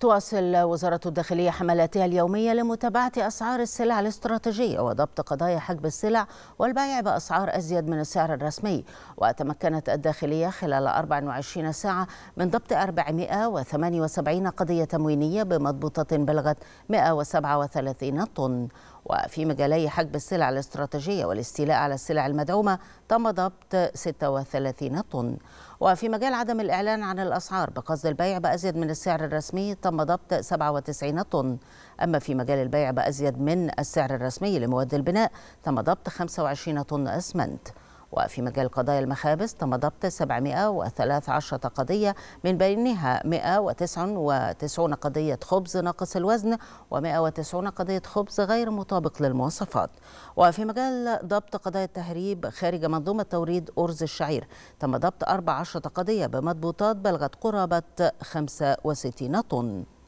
تواصل وزارة الداخلية حملاتها اليومية لمتابعة أسعار السلع الاستراتيجية وضبط قضايا حجب السلع والبيع بأسعار أزيد من السعر الرسمي وتمكنت الداخلية خلال 24 ساعة من ضبط 478 قضية تموينية بمضبوطة بلغت 137 طن وفي مجالي حجب السلع الاستراتيجية والاستيلاء على السلع المدعومة تم ضبط 36 طن وفي مجال عدم الإعلان عن الأسعار بقصد البيع بأزيد من السعر الرسمي تم ضبط 97 طن أما في مجال البيع بأزيد من السعر الرسمي لمواد البناء تم ضبط 25 طن أسمنت وفي مجال قضايا المخابز تم ضبط 713 قضية من بينها 199 قضية خبز ناقص الوزن و190 قضية خبز غير مطابق للمواصفات وفي مجال ضبط قضايا التهريب خارج منظومة توريد أرز الشعير تم ضبط 14 قضية بمضبوطات بلغت قرابة 65 طن